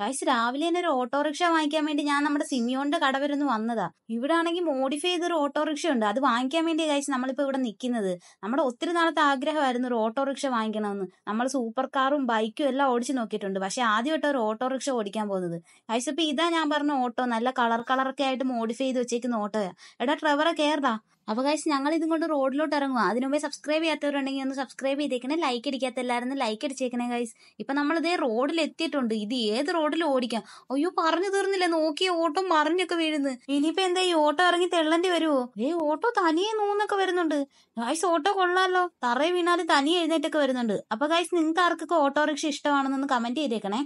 guys രാവിലെ തന്നെ ഒരു ഓട്ടോറിക്ഷ വാങ്ങിക്കാൻ വേണ്ടി ഞാൻ നമ്മുടെ സിമിയോന്റെ കട വരെ ഒന്ന് വന്നതാ ഇവിടെ ആണെങ്കിൽ മോഡിഫൈ ചെയ്തൊരു ഓട്ടോറിക്ഷ ഉണ്ട് അത് വാങ്ങിക്കാൻ വേണ്ടി ഗൈസ് നമ്മളിപ്പോൾ ഇവിടെ നിൽക്കുന്നത് നമ്മുടെ ഒത്തിരി നാളത്തെ ആഗ്രഹമായിരുന്നു ഒരു ഓട്ടോറിക്ഷ വാങ്ങിക്കണമെന്ന് നമ്മൾ സൂപ്പർ കാറും ബൈക്കും എല്ലാം ഓടിച്ചു നോക്കിയിട്ടുണ്ട് പക്ഷെ ആദ്യമായിട്ട് ഒരു ഓട്ടോറിക്ഷ ഓടിക്കാൻ പോകുന്നത് ഗൈസ് ഇപ്പൊ ഇതാ ഞാൻ പറഞ്ഞ ഓട്ടോ നല്ല കളർ കളറൊക്കെ ആയിട്ട് മോഡിഫൈ ചെയ്ത് വെച്ചേക്കുന്ന ഓട്ടോയാ എടാ ട്രവറ കയറടാ അപ്പോൾ കഴിച്ച് ഞങ്ങൾ ഇതും കൊണ്ട് റോഡിലോട്ട് ഇറങ്ങുക അതിനു മുമ്പേ സബ്സ്ക്രൈബ് ചെയ്യാത്തവരുണ്ടെങ്കിൽ ഒന്ന് സബ്സ്ക്രൈബ് ചെയ്തേക്കണേ ലൈക്ക് അടിക്കാത്ത എല്ലാവരും ലൈക്ക് അടിച്ചേക്കണേ ഗൈസ് ഇപ്പം നമ്മളിതേ റോഡിൽ എത്തിയിട്ടുണ്ട് ഇത് ഏത് റോഡിൽ ഓടിക്കാം അയ്യോ പറഞ്ഞു തീർന്നില്ല നോക്കി ഓട്ടോ മറിഞ്ഞൊക്കെ വീഴുന്നു ഇനിയിപ്പോൾ എന്താ ഈ ഓട്ടോ ഇറങ്ങി തെള്ളേണ്ടി വരുമോ ഏ ഓട്ടോ തനിയെ നൂന്നൊക്കെ വരുന്നുണ്ട് ഗൈസ് ഓട്ടോ കൊള്ളാമല്ലോ തറയെ വീണാലും തനിയെ എഴുന്നേറ്റൊക്കെ വരുന്നുണ്ട് അപ്പോൾ ഗൈസ് നിങ്ങൾക്ക് ആർക്കൊക്കെ ഓട്ടോറിക്ഷ ഇഷ്ടമാണെന്നൊന്ന് കമൻറ്റ് ചെയ്തേക്കണേ